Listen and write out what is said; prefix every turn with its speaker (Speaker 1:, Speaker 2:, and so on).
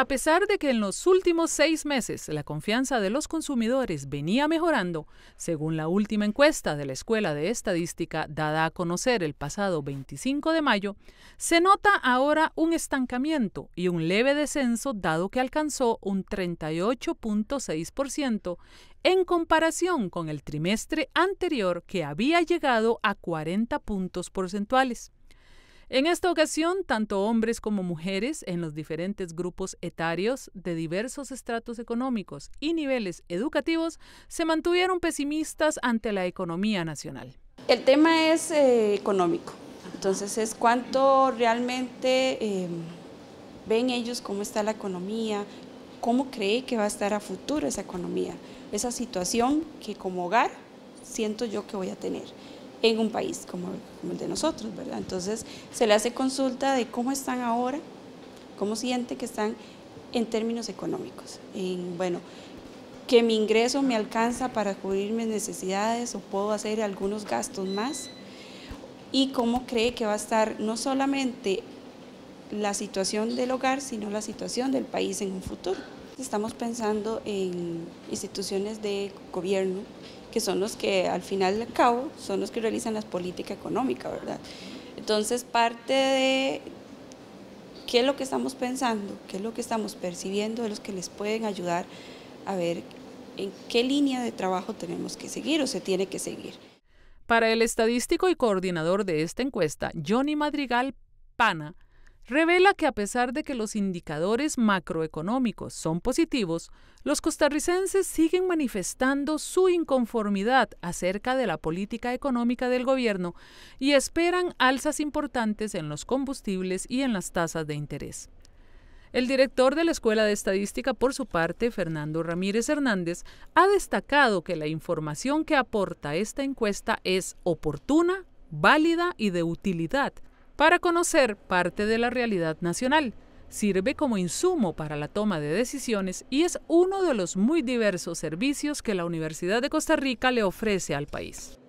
Speaker 1: A pesar de que en los últimos seis meses la confianza de los consumidores venía mejorando, según la última encuesta de la Escuela de Estadística dada a conocer el pasado 25 de mayo, se nota ahora un estancamiento y un leve descenso dado que alcanzó un 38.6% en comparación con el trimestre anterior que había llegado a 40 puntos porcentuales. En esta ocasión, tanto hombres como mujeres en los diferentes grupos etarios de diversos estratos económicos y niveles educativos se mantuvieron pesimistas ante la economía nacional.
Speaker 2: El tema es eh, económico, entonces es cuánto realmente eh, ven ellos cómo está la economía, cómo cree que va a estar a futuro esa economía, esa situación que como hogar siento yo que voy a tener en un país como, el de nosotros, ¿verdad? Entonces se le hace consulta de cómo están ahora, cómo siente que están en términos económicos, en, bueno, que mi ingreso me alcanza para cubrir mis necesidades o puedo hacer algunos gastos más y cómo cree que va a estar no solamente la situación del hogar, sino la situación del país en un futuro estamos pensando en instituciones de gobierno, que son los que al final del cabo son los que realizan las políticas económica, ¿verdad? Entonces parte de qué es lo que estamos pensando, qué es lo que estamos percibiendo de los que les pueden ayudar a ver en qué línea de trabajo tenemos que seguir o se tiene que seguir. Para el
Speaker 1: estadístico y coordinador de esta encuesta, Johnny Madrigal Pana, revela que a pesar de que los indicadores macroeconómicos son positivos, los costarricenses siguen manifestando su inconformidad acerca de la política económica del gobierno y esperan alzas importantes en los combustibles y en las tasas de interés. El director de la Escuela de Estadística, por su parte, Fernando Ramírez Hernández, ha destacado que la información que aporta esta encuesta es oportuna, válida y de utilidad para conocer parte de la realidad nacional. Sirve como insumo para la toma de decisiones y es uno de los muy diversos servicios que la Universidad de Costa Rica le ofrece al país.